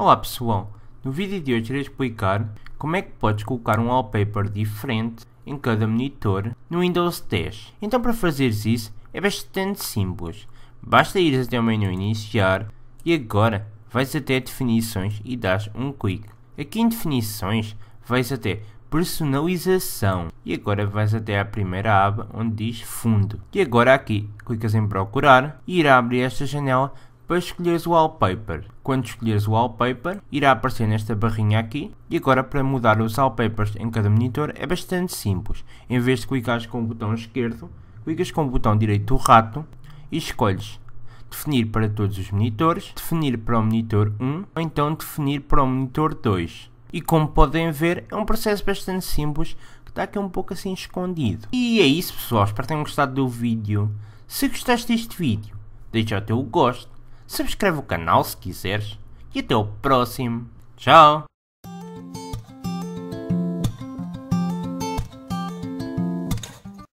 Olá oh, pessoal, no vídeo de hoje irei explicar como é que podes colocar um wallpaper diferente em cada monitor no Windows 10. Então para fazeres isso é bastante simples, basta ir até o menu iniciar e agora vais até definições e dás um clique. Aqui em definições vais até personalização e agora vais até a primeira aba onde diz fundo e agora aqui clicas em procurar e irá abrir esta janela para escolheres o wallpaper, quando escolheres o wallpaper, irá aparecer nesta barrinha aqui. E agora para mudar os wallpapers em cada monitor é bastante simples. Em vez de clicares com o botão esquerdo, clicas com o botão direito do rato e escolhes definir para todos os monitores, definir para o monitor 1 ou então definir para o monitor 2. E como podem ver, é um processo bastante simples que está aqui um pouco assim escondido. E é isso pessoal, espero que tenham gostado do vídeo. Se gostaste deste vídeo, deixa o teu gosto Subscreve o canal se quiseres e até o próximo. Tchau!